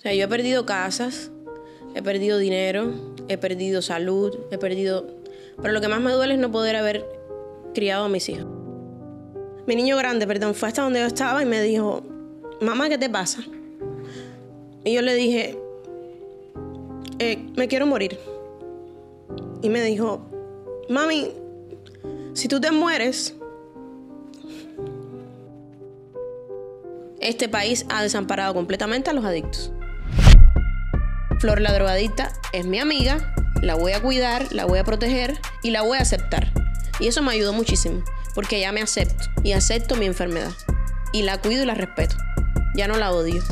O sea, yo he perdido casas, he perdido dinero, he perdido salud, he perdido... Pero lo que más me duele es no poder haber criado a mis hijos. Mi niño grande, perdón, fue hasta donde yo estaba y me dijo, mamá, ¿qué te pasa? Y yo le dije, eh, me quiero morir. Y me dijo, mami, si tú te mueres, este país ha desamparado completamente a los adictos. Flor la drogadita es mi amiga, la voy a cuidar, la voy a proteger y la voy a aceptar. Y eso me ayudó muchísimo, porque ya me acepto y acepto mi enfermedad. Y la cuido y la respeto. Ya no la odio.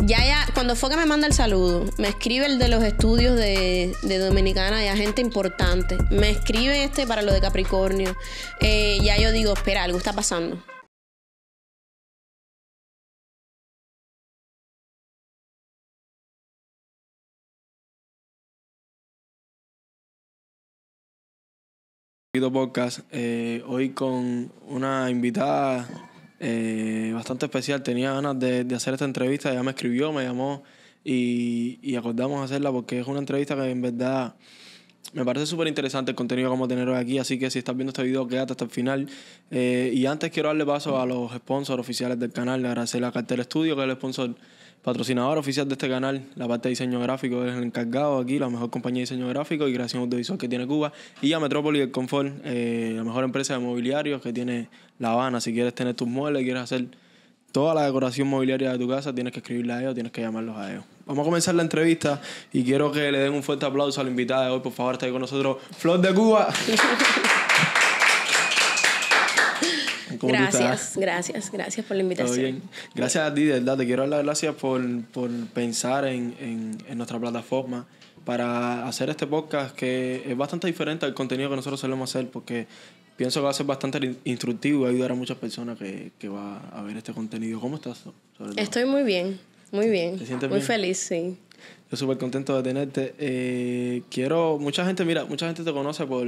Ya, ya, cuando fue que me manda el saludo, me escribe el de los estudios de, de Dominicana, ya gente importante. Me escribe este para lo de Capricornio. Eh, ya yo digo, espera, algo está pasando. Podcast, eh, hoy con una invitada eh, bastante especial. Tenía ganas de, hacer esta entrevista, ella me escribió, me llamó y, acordamos hacerla porque es una entrevista que en verdad me parece súper interesante el contenido que vamos a tener hoy aquí. Así que si estás viendo este video, quédate hasta el final. Eh, y antes quiero darle paso a los sponsors oficiales del canal, agradecer a Cartel Studio, que es el sponsor Patrocinador oficial de este canal, la parte de diseño gráfico es el encargado aquí, la mejor compañía de diseño gráfico y creación audiovisual que tiene Cuba. Y a Metrópoli del Confort, eh, la mejor empresa de mobiliarios que tiene La Habana. Si quieres tener tus muebles, quieres hacer toda la decoración mobiliaria de tu casa, tienes que escribirle a ellos, tienes que llamarlos a ellos. Vamos a comenzar la entrevista y quiero que le den un fuerte aplauso a la invitada de hoy. Por favor, ahí con nosotros Flor de Cuba. gracias, gracias, gracias por la invitación. bien? Gracias a ti, de verdad. Te quiero dar las gracias por, por pensar en, en, nuestra plataforma para hacer este podcast que es bastante diferente al contenido que nosotros solemos hacer porque pienso que va a ser bastante instructivo y ayudar a muchas personas que, que va a ver este contenido. ¿Cómo estás? Estoy muy bien, muy bien. ¿Te muy feliz, sí. Yo súper contento de tenerte. Eh, quiero, mucha gente, mira, mucha gente te conoce por,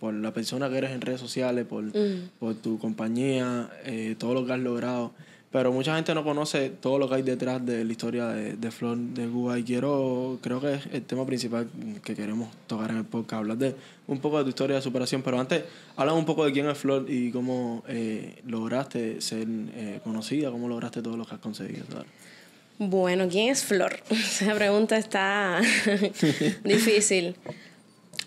por la persona que eres en redes sociales, por, mm. por tu compañía, eh, todo lo que has logrado. Pero mucha gente no conoce todo lo que hay detrás de la historia de, Flor de Cuba. Y quiero, creo que es el tema principal que queremos tocar en el podcast, hablar de un poco de tu historia de superación. Pero antes, habla un poco de quién es Flor y cómo eh, lograste ser eh, conocida, cómo lograste todo lo que has conseguido. Bueno, ¿quién es Flor? Esa pregunta está difícil.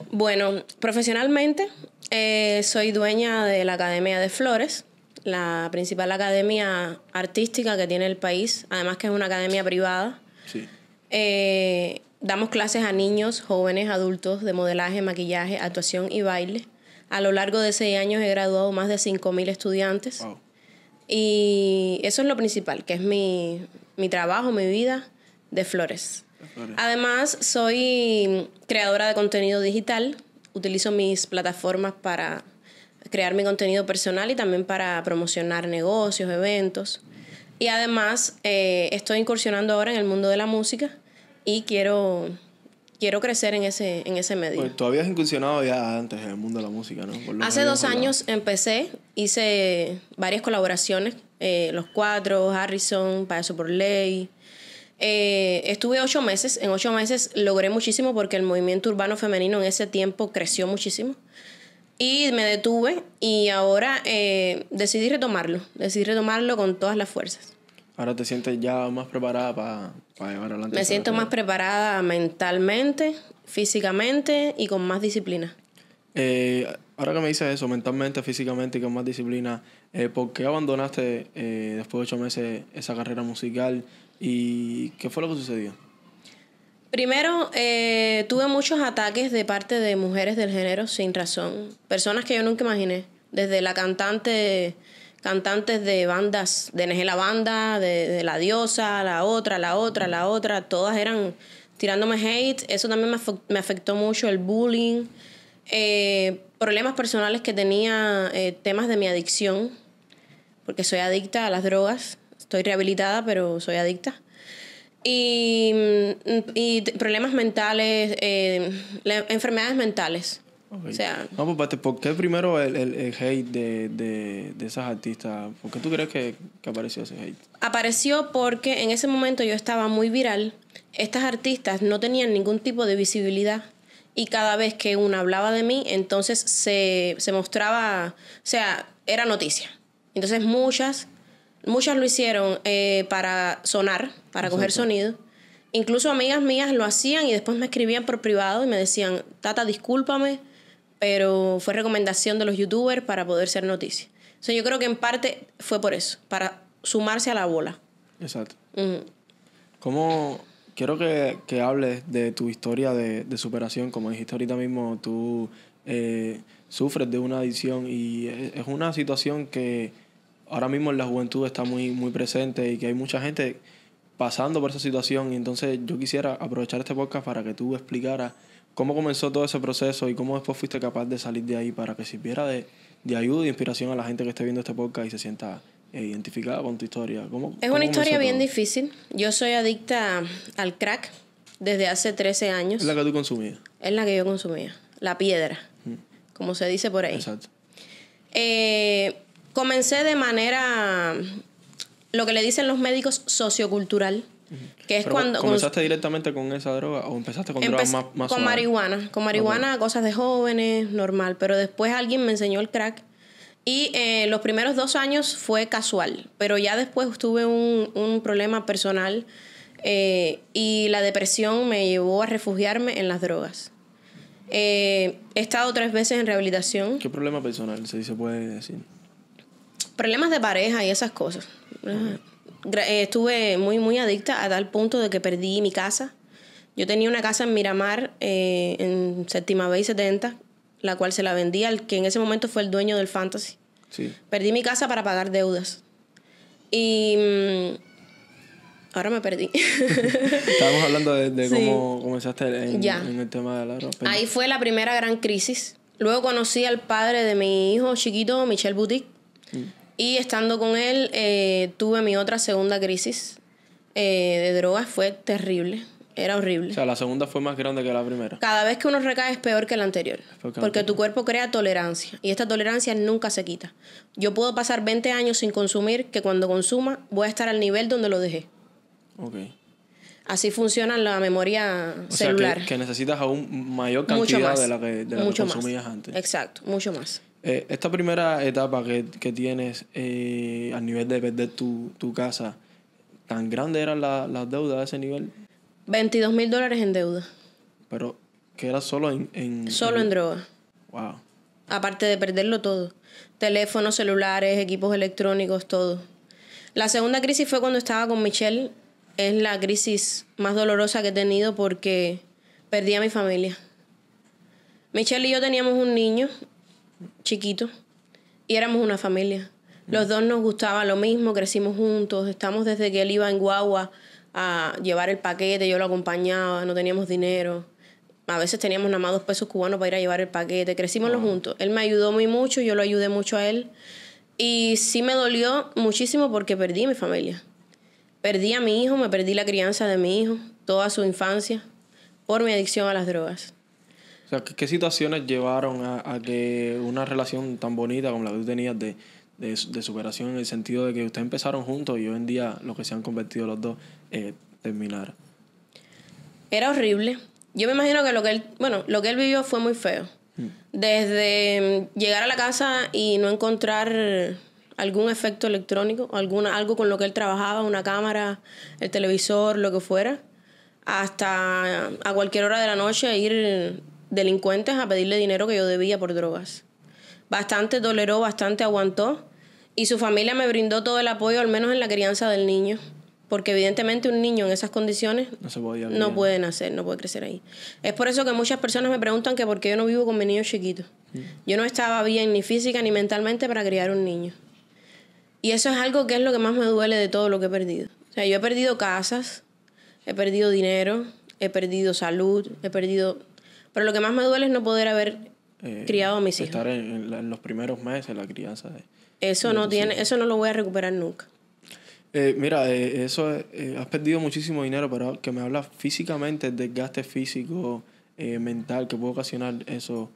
Bueno, profesionalmente eh, soy dueña de la Academia de Flores, la principal academia artística que tiene el país, además que es una academia privada. Sí. Eh, damos clases a niños, jóvenes, adultos de modelaje, maquillaje, actuación y baile. A lo largo de seis años he graduado más de 5.000 estudiantes. Y eso es lo principal, que es mi trabajo, mi vida de flores. Además, soy creadora de contenido digital. Utilizo mis plataformas para crear mi contenido personal y también para promocionar negocios, eventos. Y además, eh, estoy incursionando ahora en el mundo de la música y quiero quiero crecer en ese, en ese medio. Pues, tú habías incursionado ya antes en el mundo de la música, ¿no? Hace dos años empecé, hice varias colaboraciones, eh, los cuatro, Harrison, Payaso por Ley, eh, estuve ocho meses, en ocho meses logré muchísimo porque el movimiento urbano femenino en ese tiempo creció muchísimo. Y me detuve y ahora eh, decidí retomarlo, decidí retomarlo con todas las fuerzas. ¿Ahora te sientes ya más preparada para, para llevar adelante? Me siento más preparada mentalmente, físicamente y con más disciplina. Eh, ahora que me dices eso, mentalmente, físicamente y con más disciplina, ¿por qué abandonaste después de ocho meses esa carrera musical ¿Y qué fue lo que sucedió? Primero, eh, tuve muchos ataques de parte de mujeres del género sin razón. Personas que yo nunca imaginé. Desde la cantante, cantantes de bandas, de NG La Banda, de, La Diosa, la otra, la otra, la otra. Todas eran tirándome hate. Eso también me, afectó mucho el bullying. Eh, problemas personales que tenía, eh, temas de mi adicción, porque soy adicta a las drogas. Estoy rehabilitada, pero soy adicta. Y, mm, problemas mentales, eh, enfermedades mentales. O sea, no, pues, ¿por qué primero el, hate de, de, de, esas artistas? ¿Por qué tú crees que, que, apareció ese hate? Apareció porque en ese momento yo estaba muy viral. Estas artistas no tenían ningún tipo de visibilidad. Y cada vez que una hablaba de mí, entonces se, se mostraba, o sea, era noticia. Entonces muchas Muchas lo hicieron eh, para sonar, para coger sonido. Incluso amigas mías lo hacían y después me escribían por privado y me decían, Tata, discúlpame, pero fue recomendación de los youtubers para poder ser noticia. O yo creo que en parte fue por eso, para sumarse a la bola. Exacto. ¿Cómo, quiero que, hables de tu historia de, superación. Como dijiste ahorita mismo, tú eh, sufres de una adicción y es, una situación que ahora mismo en la juventud está muy, muy presente y que hay mucha gente pasando por esa situación. Y entonces yo quisiera aprovechar este podcast para que tú explicaras cómo comenzó todo ese proceso y cómo después fuiste capaz de salir de ahí para que sirviera de, ayuda y e inspiración a la gente que esté viendo este podcast y se sienta eh, identificada con tu historia. es una historia bien difícil. Yo soy adicta al crack desde hace 13 años. ¿Es la que tú consumías? Es la que yo consumía. La piedra, mm. como se dice por ahí. Exacto. Eh, Comencé de manera, lo que le dicen los médicos, sociocultural. Que es ¿Comenzaste directamente con esa droga o empezaste con drogas más, Con marihuana. Con marihuana, cosas de jóvenes, normal. Pero después alguien me enseñó el crack. Y eh, los primeros dos años fue casual, pero ya después tuve un, problema personal eh, y la depresión me llevó a refugiarme en las drogas. Eh, he estado tres veces en rehabilitación. ¿Qué problema personal, se se puede decir? problemas de pareja y esas cosas. Eh, estuve muy, muy adicta a tal punto de que perdí mi casa. Yo tenía una casa en Miramar, eh, en Séptima B 70, la cual se la vendía al que en ese momento fue el dueño del Fantasy. Sí. Perdí mi casa para pagar deudas. Y mm, ahora me perdí. Estábamos hablando de, cómo comenzaste en, el tema de la ropa. Ahí fue la primera gran crisis. Luego conocí al padre de mi hijo chiquito, Michelle Boutique. Mm. Y estando con él, eh, tuve mi otra segunda crisis eh, de drogas. Fue terrible. Era horrible. O sea, la segunda fue más grande que la primera. Cada vez que uno recae es peor que la anterior. Porque, tu cuerpo crea tolerancia. Y esta tolerancia nunca se quita. Yo puedo pasar 20 años sin consumir, que cuando consuma voy a estar al nivel donde lo dejé. Ok. Así funciona la memoria celular. que, necesitas aún mayor cantidad de la que, consumías antes. Exacto, mucho más. Eh, esta primera etapa que, tienes eh, a nivel de perder tu, casa, ¿tan grande eran las la deudas a ese nivel? 22 mil dólares en deuda. Pero que era solo en... solo en, droga. Wow. Aparte de perderlo todo. Teléfonos, celulares, equipos electrónicos, todo. La segunda crisis fue cuando estaba con Michelle. Es la crisis más dolorosa que he tenido porque perdí a mi familia. Michelle y yo teníamos un niño chiquito y éramos una familia. Los dos nos gustaba lo mismo, crecimos juntos, estamos desde que él iba en guagua a llevar el paquete, yo lo acompañaba, no teníamos dinero. A veces teníamos nada más dos pesos cubanos para ir a llevar el paquete, crecimos juntos. Él me ayudó muy mucho, yo lo ayudé mucho a él. Y sí me dolió muchísimo porque perdí mi familia. Perdí a mi hijo, me perdí la crianza de mi hijo, toda su infancia, por mi adicción a las drogas. ¿qué, situaciones llevaron a, que una relación tan bonita como la que tú tenías de, superación en el sentido de que ustedes empezaron juntos y hoy en día lo que se han convertido los dos eh, terminara? Era horrible. Yo me imagino que lo que él, bueno, lo que él vivió fue muy feo. Mm. Desde mm, llegar a la casa y no encontrar algún efecto electrónico, alguna, algo con lo que él trabajaba, una cámara, el televisor, lo que fuera, hasta a cualquier hora de la noche ir delincuentes a pedirle dinero que yo debía por drogas. Bastante toleró, bastante aguantó y su familia me brindó todo el apoyo, al menos en la crianza del niño. Porque evidentemente un niño en esas condiciones no, se no puede nacer, no puede crecer ahí. Es por eso que muchas personas me preguntan que por qué yo no vivo con mi niño chiquito. Mm. Yo no estaba bien ni física ni mentalmente para criar un niño. Y eso es algo que es lo que más me duele de todo lo que he perdido. O sea, yo he perdido casas, he perdido dinero, he perdido salud, he perdido pero lo que más me duele es no poder haber eh, criado a mis hijos. Estar en, los primeros meses de la crianza. eso, no tiene, eso no lo voy a recuperar nunca. Eh, mira, eh, eso has perdido muchísimo dinero, pero que me hablas físicamente, el desgaste físico, mental que puede ocasionar eso.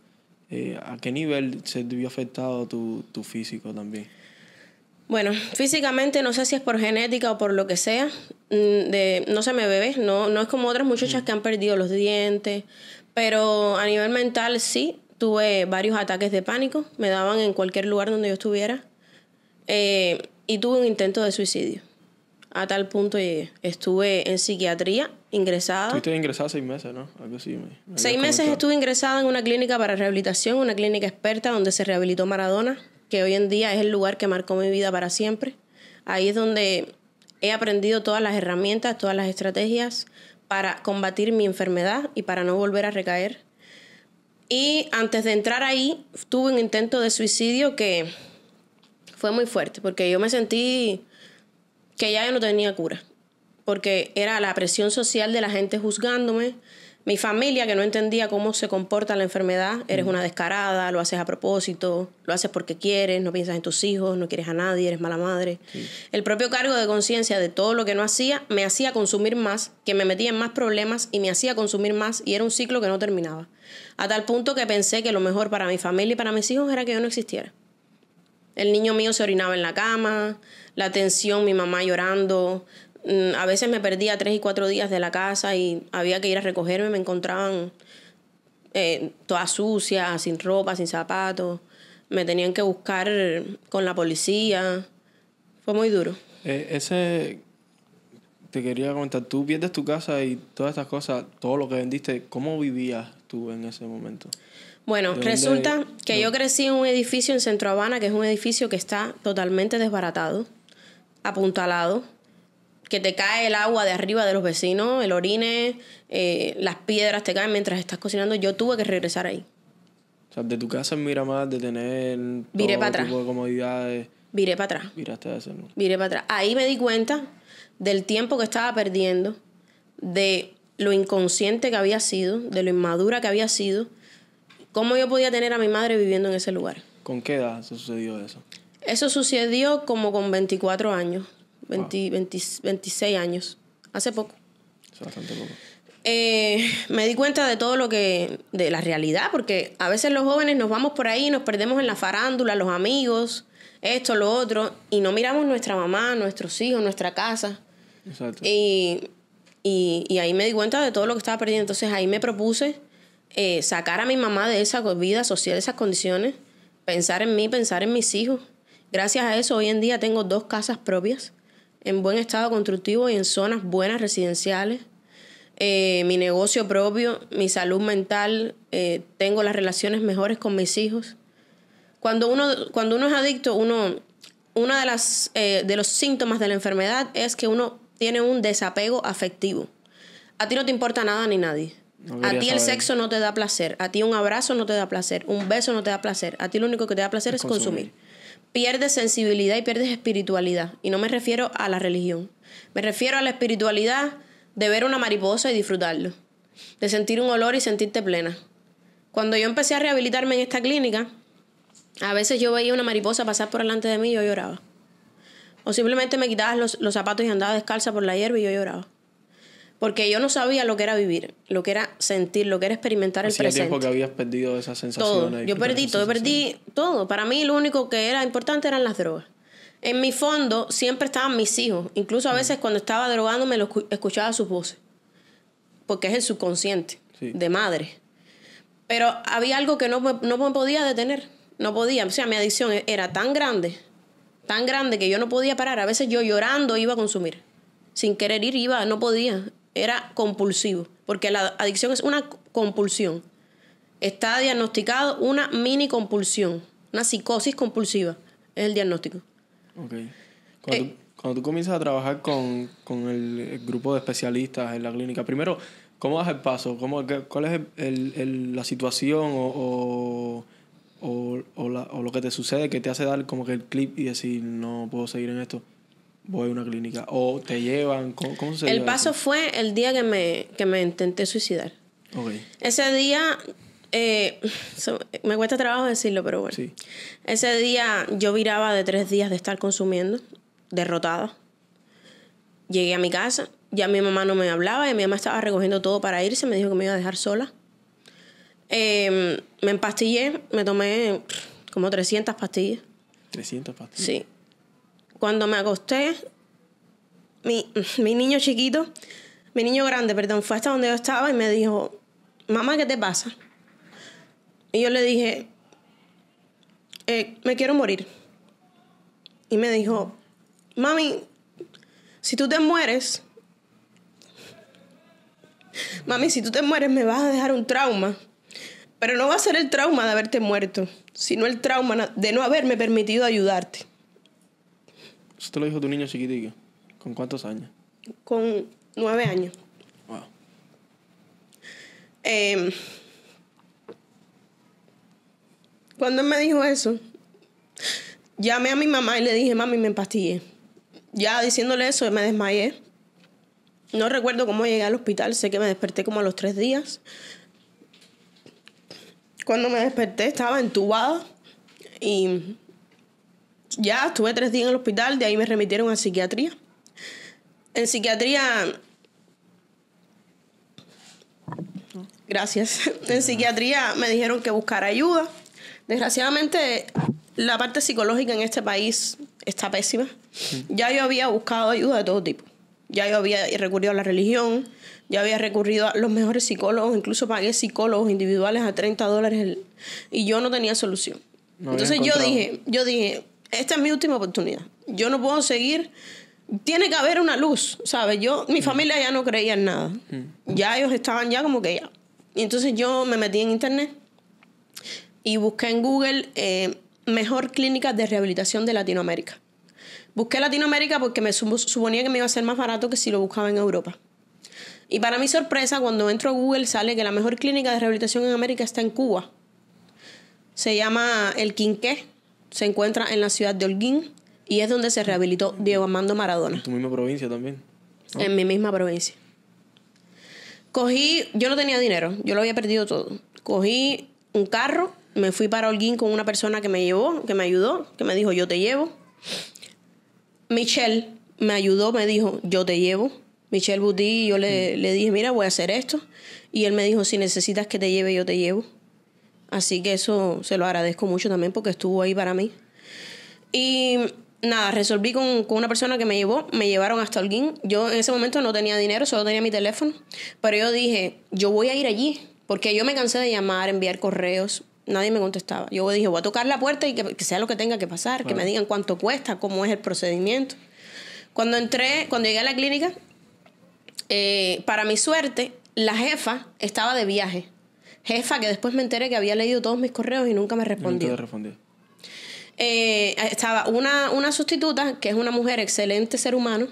¿A qué nivel se vio afectado tu, físico también? Bueno, físicamente no sé si es por genética o por lo que sea, mm, de, no se me bebe no, no es como otras muchachas que han perdido los dientes, pero a nivel mental sí, tuve varios ataques de pánico, me daban en cualquier lugar donde yo estuviera. Eh, y tuve un intento de suicidio. A tal punto Estuve en psiquiatría, ingresada. Estuviste ingresada seis meses, ¿no? seis meses estuve ingresada en una clínica para rehabilitación, una clínica experta donde se rehabilitó Maradona, que hoy en día es el lugar que marcó mi vida para siempre. Ahí es donde he aprendido todas las herramientas, todas las estrategias, para combatir mi enfermedad y para no volver a recaer. Y antes de entrar ahí, tuve un intento de suicidio que fue muy fuerte, porque yo me sentí que ya no tenía cura, porque era la presión social de la gente juzgándome, mi familia que no entendía cómo se comporta la enfermedad, eres una descarada, lo haces a propósito, lo haces porque quieres, no piensas en tus hijos, no quieres a nadie, eres mala madre. El propio cargo de conciencia de todo lo que no hacía me hacía consumir más, que me metía en más problemas y me hacía consumir más y era un ciclo que no terminaba. A tal punto que pensé que lo mejor para mi familia y para mis hijos era que yo no existiera. El niño mío se orinaba en la cama, la tensión, mi mamá llorando, Mm, a veces me perdía tres y cuatro días de la casa y había que ir a recogerme, me encontraban eh, toda sucia, sin ropa, sin zapatos. Me tenían que buscar con la policía. Fue muy duro. Eh, ese, te quería comentar, tú pierdes tu casa y todas estas cosas, todo lo que vendiste, ¿cómo vivías tú en ese momento? Bueno, resulta que yo crecí en un edificio en Centro Habana, que es un edificio que está totalmente desbaratado, apuntalado que te cae el agua de arriba de los vecinos, el orine, eh, las piedras te caen mientras estás cocinando. Yo tuve que regresar ahí. O sea, de tu casa en Miramar, de tener para atrás. tipo comodidades. Viré para atrás. Viraste a Viré para atrás. Ahí me di cuenta del tiempo que estaba perdiendo, de lo inconsciente que había sido, de lo inmadura que había sido, cómo yo podía tener a mi madre viviendo en ese lugar. ¿Con qué edad sucedió eso? Eso sucedió como con 24 años. 26 años, hace poco. bastante poco. Eh, me di cuenta de todo lo que, de la realidad, porque a veces los jóvenes nos vamos por ahí, nos perdemos en la farándula, los amigos, esto, lo otro, y no miramos nuestra mamá, nuestros hijos, nuestra casa. Exacto. Y, y, ahí me di cuenta de todo lo que estaba perdiendo. Entonces ahí me propuse eh, sacar a mi mamá de esa vida social, de esas condiciones, pensar en mí, pensar en mis hijos. Gracias a eso hoy en día tengo dos casas propias en buen estado constructivo y en zonas buenas residenciales. Eh, mi negocio propio, mi salud mental, eh, tengo las relaciones mejores con mis hijos. Cuando uno, cuando uno es adicto, uno, uno de, las, eh, de los síntomas de la enfermedad es que uno tiene un desapego afectivo. A ti no te importa nada ni nadie. a ti el sexo no te da placer, a ti un abrazo no te da placer, un beso no te da placer, a ti lo único que te da placer es, consumir pierdes sensibilidad y pierdes espiritualidad. Y no me refiero a la religión. Me refiero a la espiritualidad de ver una mariposa y disfrutarlo. De sentir un olor y sentirte plena. Cuando yo empecé a rehabilitarme en esta clínica, a veces yo veía una mariposa pasar por delante de mí y yo lloraba. O simplemente me quitabas los, los zapatos y andaba descalza por la hierba y yo lloraba. Porque yo no sabía lo que era vivir, lo que era sentir, lo que era experimentar el presente. tiempo que habías perdido esa sensación. Todo. Yo perdí todo, perdí todo. Para mí lo único que era importante eran las drogas. En mi fondo siempre estaban mis hijos. Incluso a veces cuando estaba drogando me lo escuchaba sus voces. Porque es el subconsciente de madre. Pero había algo que no no me podía detener. No podía. O sea, mi adicción e-, era tan grande, tan grande que yo no podía parar. A veces yo llorando iba a consumir. Sin querer ir, iba, no podía era compulsivo, porque la adicción es una compulsión. Está diagnosticado una mini compulsión, una psicosis compulsiva, es el diagnóstico. Ok. Eh, cuando, tú, cuando comienzas a trabajar con, el, grupo de especialistas en la clínica, primero, ¿cómo das el paso? ¿Cómo, ¿Cuál es el, la situación o, o, o, o lo que te sucede que te hace dar como que el clip y decir, no puedo seguir en esto? voy a una clínica o te llevan, ¿cómo, se El paso fue el día que me, me intenté suicidar. Okay. Ese día, eh, me cuesta trabajo decirlo, pero bueno. Ese día yo viraba de tres días de estar consumiendo, derrotada. Llegué a mi casa, ya mi mamá no me hablaba, y mi mamá estaba recogiendo todo para irse, me dijo que me iba a dejar sola. Em, me empastillé, me tomé como 300 pastillas. 300 pastillas. Sí, cuando me acosté, mi, niño chiquito, mi niño grande, perdón, fue hasta donde yo estaba y me dijo, mamá, ¿qué te pasa? Y yo le dije, eh, me quiero morir. Y me dijo, mami, si tú te mueres, mami, si tú te mueres me vas a dejar un trauma. Pero no va a ser el trauma de haberte muerto, sino el trauma de no haberme permitido ayudarte. Eso te lo dijo tu niño chiquitico. ¿Con cuántos años? Con nueve años. Wow. Em, cuando él me dijo eso, llamé a mi mamá y le dije, mami, me empastillé. Ya diciéndole eso, me desmayé. No recuerdo cómo llegué al hospital, sé que me desperté como a los tres días. Cuando me desperté estaba entubada y ya estuve tres días en el hospital, de ahí me remitieron a psiquiatría. En psiquiatría... Gracias. En psiquiatría me dijeron que buscar ayuda. Desgraciadamente, la parte psicológica en este país está pésima. Ya yo había buscado ayuda de todo tipo. Ya yo había recurrido a la religión, ya había recurrido a los mejores psicólogos, incluso pagué psicólogos individuales a 30 dólares y yo no tenía solución. Entonces yo dije, yo dije, esta es mi última oportunidad. Yo no puedo seguir. Tiene que haber una luz, ¿sabes? Yo, mi mm. familia ya no creía en nada. Mm. Ya ellos estaban ya como que ya. Y entonces yo me metí en internet y busqué en Google eh, mejor clínica de rehabilitación de Latinoamérica. Busqué Latinoamérica porque me suponía que me iba a ser más barato que si lo buscaba en Europa. Y para mi sorpresa, cuando entro a Google sale que la mejor clínica de rehabilitación en América está en Cuba. Se llama El Quinqué se encuentra en la ciudad de Holguín y es donde se rehabilitó Diego Armando Maradona. En tu misma provincia también. En mi misma provincia. Cogí, yo no tenía dinero, yo lo había perdido todo. Cogí un carro, me fui para Holguín con una persona que me llevó, que me ayudó, que me dijo, yo te llevo. Michelle me ayudó, me dijo, yo te llevo. Michelle Buti, yo le, le dije, mira, voy a hacer esto. Y él me dijo, si necesitas que te lleve, yo te llevo. Así que eso se lo agradezco mucho también porque estuvo ahí para mí. Y nada, resolví con, una persona que me llevó, me llevaron hasta Holguín. Yo en ese momento no tenía dinero, solo tenía mi teléfono, pero yo dije, yo voy a ir allí, porque yo me cansé de llamar, enviar correos, nadie me contestaba. Yo dije, voy a tocar la puerta y que, sea lo que tenga que pasar, que me digan cuánto cuesta, cómo es el procedimiento. Cuando entré, cuando llegué a la clínica, eh, para mi suerte, la jefa estaba de viaje. Jefa, que después me enteré que había leído todos mis correos y nunca me respondió. Nunca respondió. Eh, eh, estaba una, una sustituta, que es una mujer, excelente ser humano,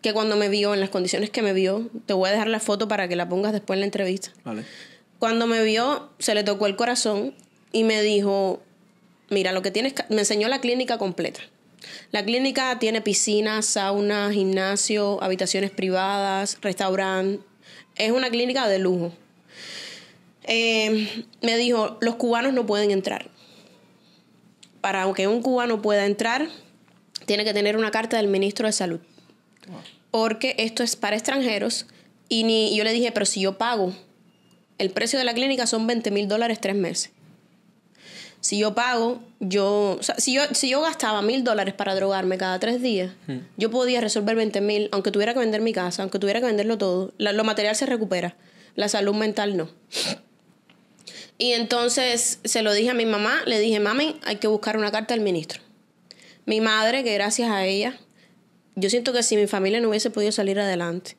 que cuando me vio, en las condiciones que me vio, te voy a dejar la foto para que la pongas después en la entrevista. Vale. Cuando me vio, se le tocó el corazón y me dijo, mira, lo que tienes, me enseñó la clínica completa. La clínica tiene piscina, sauna, gimnasio, habitaciones privadas, restaurante. Es una clínica de lujo. Em, me dijo, los cubanos no pueden entrar. Para que un cubano pueda entrar, tiene que tener una carta del ministro de Salud. Porque esto es para extranjeros. Y ni, yo le dije, pero si yo pago, el precio de la clínica son 20 mil dólares tres meses. Si yo pago, yo, si yo, si yo gastaba mil dólares para drogarme cada tres días, hmm. yo podía resolver 20 mil, aunque tuviera que vender mi casa, aunque tuviera que venderlo todo, lo material se recupera, la salud mental no. Y entonces se lo dije a mi mamá, le dije, mami, hay que buscar una carta al ministro. Mi madre, que gracias a ella, yo siento que si mi familia no hubiese podido salir adelante.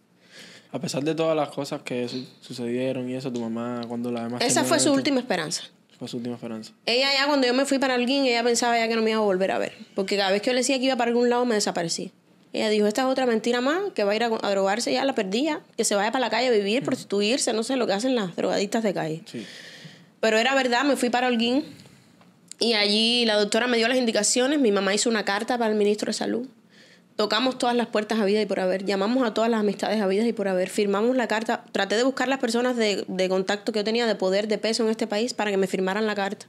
A pesar de todas las cosas que sucedieron y eso, tu mamá, cuando la demás... Esa fue su última esperanza. Fue su última esperanza. Ella ya cuando yo me fui para alguien, ella pensaba ya que no me iba a volver a ver. Porque cada vez que yo le decía que iba para algún lado, me desaparecía. Ella dijo, esta es otra mentira más, que va a ir a, drogarse, ya la perdía, que se vaya para la calle a vivir, mm. prostituirse, no sé lo que hacen las drogaditas de calle. Sí. Pero era verdad, me fui para Holguín y allí la doctora me dio las indicaciones, mi mamá hizo una carta para el ministro de Salud. Tocamos todas las puertas a vida y por haber, llamamos a todas las amistades a vida y por haber, firmamos la carta, traté de buscar las personas de, de contacto que yo tenía, de poder, de peso en este país, para que me firmaran la carta.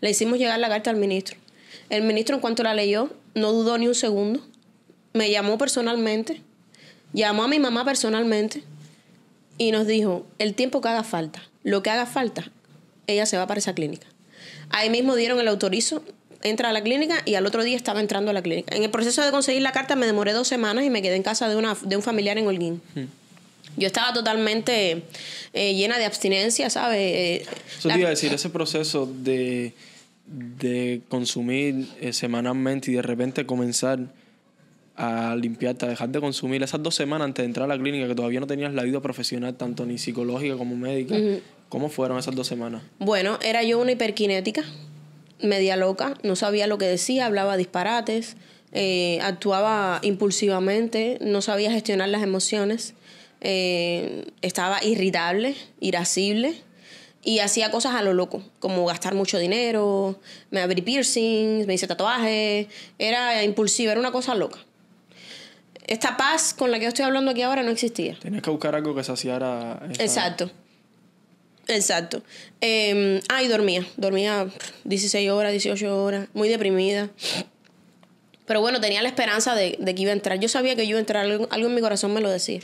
Le hicimos llegar la carta al ministro. El ministro, en cuanto la leyó, no dudó ni un segundo. Me llamó personalmente, llamó a mi mamá personalmente y nos dijo, el tiempo que haga falta, lo que haga falta, ella se va para esa clínica. Ahí mismo dieron el autorizo, entra a la clínica y al otro día estaba entrando a la clínica. En el proceso de conseguir la carta me demoré dos semanas y me quedé en casa de, una, de un familiar en Holguín. Hmm. Yo estaba totalmente eh, llena de abstinencia, ¿sabes? Eh, Eso te iba a decir, ese proceso de, consumir eh, semanalmente y de repente comenzar a limpiarte, a dejar de consumir esas dos semanas antes de entrar a la clínica, que todavía no tenías la vida profesional, tanto ni psicológica como médica, ¿Cómo fueron esas dos semanas? Bueno, era yo una hiperquinética, media loca, no sabía lo que decía, hablaba disparates, eh, actuaba impulsivamente, no sabía gestionar las emociones, eh, estaba irritable, irascible y hacía cosas a lo loco, como gastar mucho dinero, me abrí piercings, me hice tatuajes, era impulsiva, era una cosa loca. Esta paz con la que estoy hablando aquí ahora no existía. Tenías que buscar algo que saciara. Eh, Exacto. Exacto. Eh, ay, dormía. Dormía 16 horas, 18 horas. Muy deprimida. Pero bueno, tenía la esperanza de, que iba a entrar. Yo sabía que yo iba a entrar. Algo, en mi corazón me lo decía.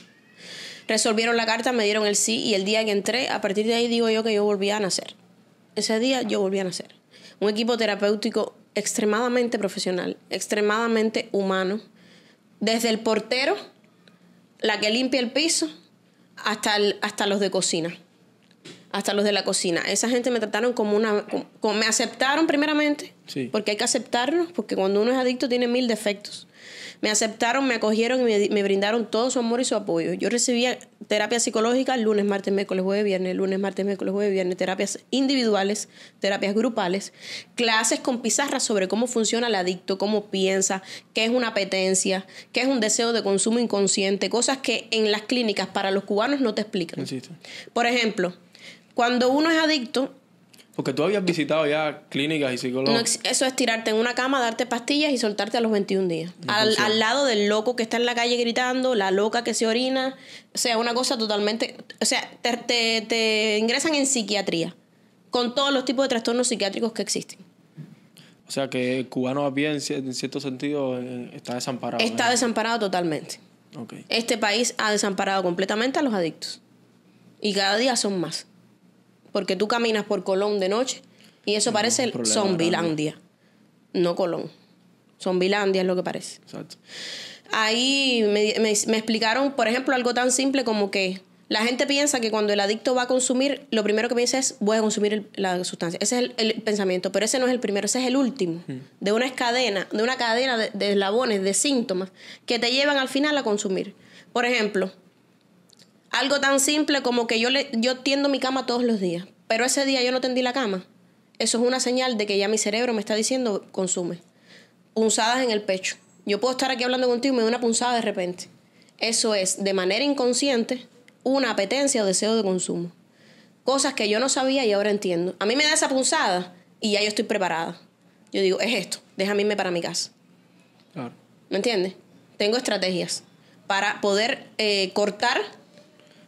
Resolvieron la carta, me dieron el sí. Y el día que entré, a partir de ahí digo yo que yo volví a nacer. Ese día yo volví a nacer. Un equipo terapéutico extremadamente profesional, extremadamente humano. Desde el portero, la que limpia el piso, hasta los de cocina hasta los de la cocina. Esa gente me trataron como una... me aceptaron primeramente, porque hay que aceptarnos, porque cuando uno es adicto tiene mil defectos. Me aceptaron, me acogieron y me, brindaron todo su amor y su apoyo. Yo recibía terapia psicológica lunes, martes, miércoles, jueves, viernes, lunes, martes, miércoles, jueves, viernes, terapias individuales, terapias grupales, clases con pizarras sobre cómo funciona el adicto, cómo piensa, qué es una apetencia, qué es un deseo de consumo inconsciente, cosas que en las clínicas para los cubanos no te explican. Por ejemplo, cuando uno es adicto... Porque tú habías visitado ya clínicas y psicólogos. eso es tirarte en una cama, darte pastillas y soltarte a los 21 días. al, lado del loco que está en la calle gritando, la loca que se orina. O sea, una cosa totalmente... O sea, te, te, ingresan en psiquiatría. Con todos los tipos de trastornos psiquiátricos que existen. O sea que el cubano a pie, en cierto sentido, está desamparado. Está desamparado totalmente. Este país ha desamparado completamente a los adictos. Y cada día son más. Porque tú caminas por Colón de noche y eso parece parece Zombilandia, no Colón. Zombilandia es lo que parece. Exacto. Ahí me, explicaron, por ejemplo, algo tan simple como que la gente piensa que cuando el adicto va a consumir, lo primero que piensa es, voy a consumir la sustancia. Ese es el, pensamiento, pero ese no es el primero, ese es el último. Hmm. De una cadena, de una cadena de, eslabones, de síntomas, que te llevan al final a consumir. Por ejemplo, algo tan simple como que yo, le, yo tiendo mi cama todos los días, pero ese día yo no tendí la cama. Eso es una señal de que ya mi cerebro me está diciendo consume. Punzadas en el pecho. Yo puedo estar aquí hablando contigo y me da una punzada de repente. Eso es, de manera inconsciente, una apetencia o deseo de consumo. Cosas que yo no sabía y ahora entiendo. A mí me da esa punzada y ya yo estoy preparada. Yo digo, es esto, déjame irme para mi casa. ¿Me entiendes? Tengo estrategias para poder eh, cortar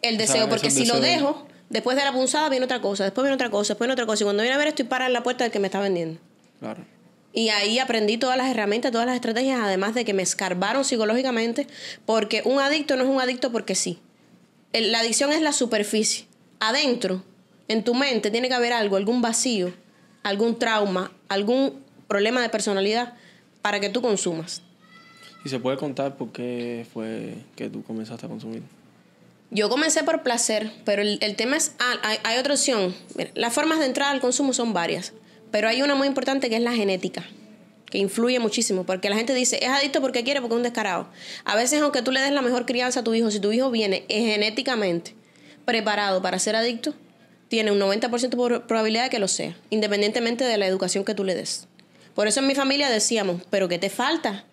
el deseo, porque si lo dejo, después de la punzada viene otra cosa, después viene otra cosa, después viene otra cosa. Y cuando viene a ver, estoy para en la puerta del que me está vendiendo. Claro. Y ahí aprendí todas las herramientas, todas las estrategias, además de que me escarbaron psicológicamente, porque un adicto no es un adicto porque sí. la adicción es la superficie. Adentro, en tu mente, tiene que haber algo, algún vacío, algún trauma, algún problema de personalidad para que tú consumas. ¿Y se puede contar por qué fue que tú comenzaste a consumir? Yo comencé por placer, pero el, tema es, ah, hay, otra opción. las formas de entrar al consumo son varias, pero hay una muy importante que es la genética, que influye muchísimo, porque la gente dice, es adicto porque quiere, porque es un descarado. A veces, aunque tú le des la mejor crianza a tu hijo, si tu hijo viene genéticamente preparado para ser adicto, tiene un 90% de probabilidad de que lo sea, independientemente de la educación que tú le des. Por eso en mi familia decíamos, pero ¿qué te falta?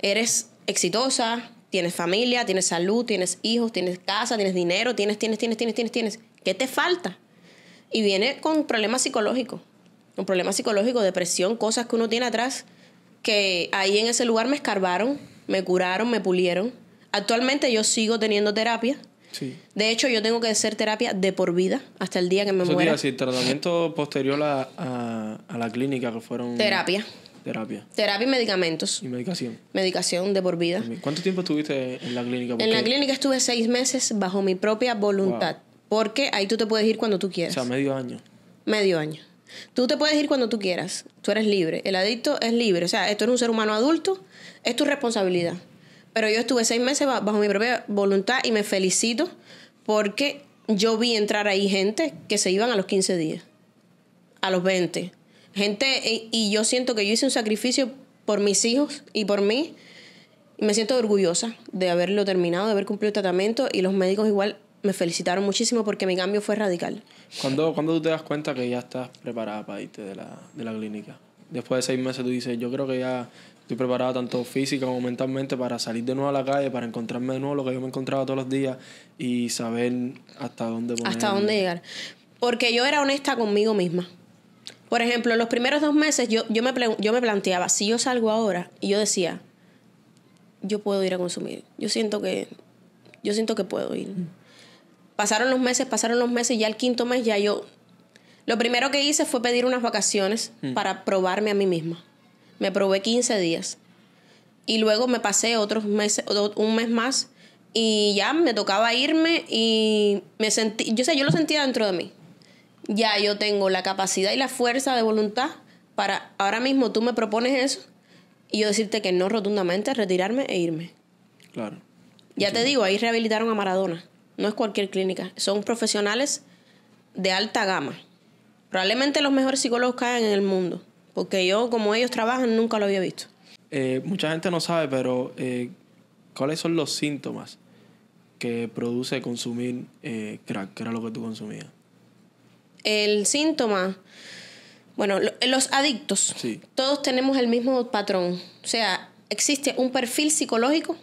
Eres exitosa, tienes familia, tienes salud, tienes hijos, tienes casa, tienes dinero, tienes, tienes, tienes, tienes, tienes, tienes. ¿Qué te falta? Y viene con problemas psicológicos, con problemas psicológicos, depresión, cosas que uno tiene atrás, que ahí en ese lugar me escarbaron, me curaron, me pulieron. Actualmente yo sigo teniendo terapia. De hecho, yo tengo que hacer terapia de por vida hasta el día que me Eso muera. el tratamiento posterior a la clínica que fueron... Terapia. Terapia. Terapia y medicamentos. Y medicación. Medicación de por vida. ¿Cuánto tiempo estuviste en la clínica? En la clínica estuve seis meses bajo mi propia voluntad. Porque ahí tú te puedes ir cuando tú quieras. O sea, medio año. Medio año. Tú te puedes ir cuando tú quieras. Tú eres libre. El adicto es libre. O sea, esto es un ser humano adulto. Es tu responsabilidad. Pero yo estuve seis meses bajo mi propia voluntad y me felicito porque yo vi entrar ahí gente que se iban a los 15 días, a los 20, Gente, y yo siento que yo hice un sacrificio por mis hijos y por mí. Y me siento orgullosa de haberlo terminado, de haber cumplido el tratamiento. Y los médicos igual me felicitaron muchísimo porque mi cambio fue radical. ¿Cuándo, ¿cuándo tú te das cuenta que ya estás preparada para irte de la, de la clínica? Después de seis meses tú dices, yo creo que ya estoy preparada tanto física como mentalmente para salir de nuevo a la calle, para encontrarme de nuevo lo que yo me encontraba todos los días y saber hasta dónde poner Hasta dónde llegar. Porque yo era honesta conmigo misma. Por ejemplo, los primeros dos meses yo, yo, me, yo me planteaba, si yo salgo ahora, y yo decía, yo puedo ir a consumir. Yo siento que, yo siento que puedo ir. Mm. Pasaron los meses, pasaron los meses, y ya el quinto mes ya yo... Lo primero que hice fue pedir unas vacaciones mm. para probarme a mí misma. Me probé 15 días. Y luego me pasé otros meses, un mes más, y ya me tocaba irme y me sentí, yo sé, yo lo sentía dentro de mí ya yo tengo la capacidad y la fuerza de voluntad para ahora mismo tú me propones eso y yo decirte que no rotundamente, retirarme e irme. Claro. Ya te digo, ahí rehabilitaron a Maradona. No es cualquier clínica. Son profesionales de alta gama. Probablemente los mejores psicólogos que hay en el mundo. Porque yo, como ellos trabajan, nunca lo había visto. Eh, mucha gente no sabe, pero eh, ¿cuáles son los síntomas que produce consumir eh, crack? ¿Qué era lo que tú consumías el síntoma, bueno, los adictos, todos tenemos el mismo patrón. O sea, existe un perfil psicológico,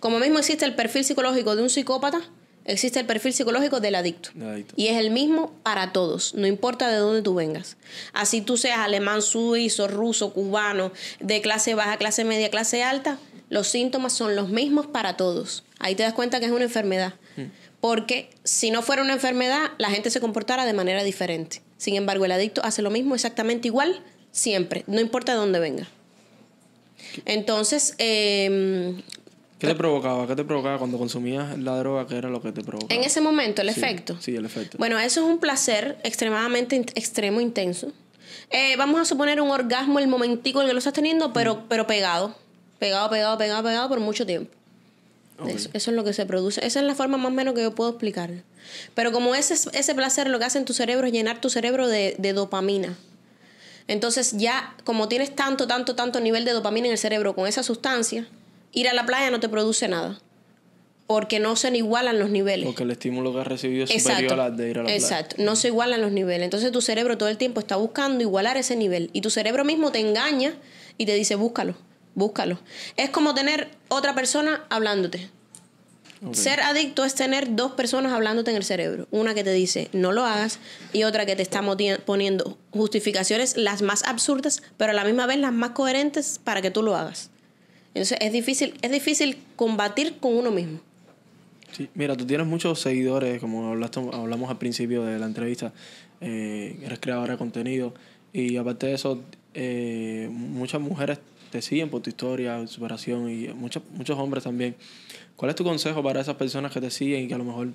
como mismo existe el perfil psicológico de un psicópata, existe el perfil psicológico del adicto. adicto. Y es el mismo para todos, no importa de dónde tú vengas. Así tú seas alemán, suizo, ruso, cubano, de clase baja, clase media, clase alta, los síntomas son los mismos para todos. Ahí te das cuenta que es una enfermedad porque si no fuera una enfermedad, la gente se comportara de manera diferente. Sin embargo, el adicto hace lo mismo exactamente igual siempre, no importa de dónde venga. Entonces, em, ¿Qué te provocaba? ¿Qué te provocaba cuando consumías la droga? ¿Qué era lo que te provocaba? En ese momento, el efecto. Sí, el efecto. Bueno, eso es un placer extremadamente extremo, intenso. Eh, vamos a suponer un orgasmo el momentico en que lo estás teniendo, pero, mm. pero pegado. Pegado, pegado, pegado, pegado por mucho tiempo. Eso, es lo que se produce. Esa es la forma más o menos que yo puedo explicar. Pero como ese, ese placer lo que hace en tu cerebro es llenar tu cerebro de, dopamina. Entonces ya como tienes tanto, tanto, tanto nivel de dopamina en el cerebro con esa sustancia, ir a la playa no te produce nada. Porque no se igualan los niveles. Porque el estímulo que has recibido es superior al de ir a la playa. Exacto, no se igualan los niveles. Entonces tu cerebro todo el tiempo está buscando igualar ese nivel. Y tu cerebro mismo te engaña y te dice, búscalo búscalo. Es como tener otra persona hablándote. Ser adicto es tener dos personas hablándote en el cerebro. Una que te dice no lo hagas y otra que te está poniendo justificaciones las más absurdas, pero a la misma vez las más coherentes para que tú lo hagas. Entonces es difícil, es difícil combatir con uno mismo. mira, tú tienes muchos seguidores, como hablamos al principio de la entrevista, eh, eres creadora de contenido y aparte de eso, eh, muchas mujeres te siguen por tu historia, superación y muchos, muchos hombres también. ¿Cuál es tu consejo para esas personas que te siguen y que a lo mejor